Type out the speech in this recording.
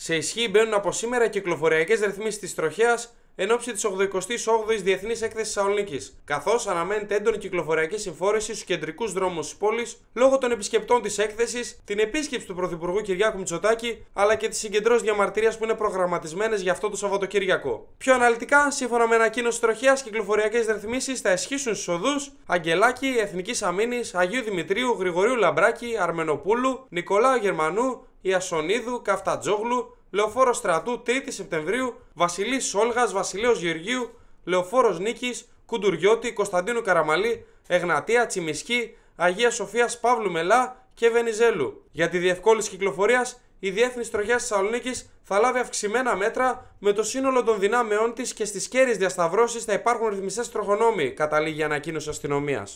Σε ισχύ μπαίνουν από σήμερα κυκλοφοριακές ρυθμίσεις της τροχέας εν ώψη της 88η Διεθνής Έκθεσης Θεσσαλονίκης, καθώς αναμένεται έντονη κυκλοφοριακή συμφόρηση στους κεντρικούς δρόμους της πόλης λόγω των επισκεπτών της έκθεσης, την επίσκεψη του Πρωθυπουργού Κυριάκου Μητσοτάκη αλλά και της συγκεντρώση διαμαρτυρίας που είναι προγραμματισμένες για αυτό το Σαββατοκύριακο. Πιο αναλυτικά, σύμφωνα με ανακοίνωση τροχέας, κυκλοφοριακές ρυθμίσεις θα ισχύσουν στους οδούς Αγγελάκη, Εθνικής Αμήνης, Αγίου Δημητρίου, Γρηγορίου Λαμπράκη, Αρμενοπούλου, Νικολάου Γερμανού, Ιασονίδου, Καφτατζόγλου, Λεωφόρος Στρατού 3η Σεπτεμβρίου, Βασιλής Σόλγα, Βασιλέο Γεωργίου, Λεωφόρος Νίκης, Κουντουριώτη, Κωνσταντίνου Καραμαλή, Εγνατία, Τσιμισκή, Αγία Σοφία Παύλου Μελά και Βενιζέλου. Για τη διευκόλυνση κυκλοφορίας, η Διεθνή Τροχιάς Θεσσαλονίκης θα λάβει αυξημένα μέτρα με το σύνολο των δυνάμεών της και στις κέρυες διασταυρώσεις θα υπάρχουν ρυθμιστές τροχονόμοι, καταλήγει ανακοίνωση αστυνομίας.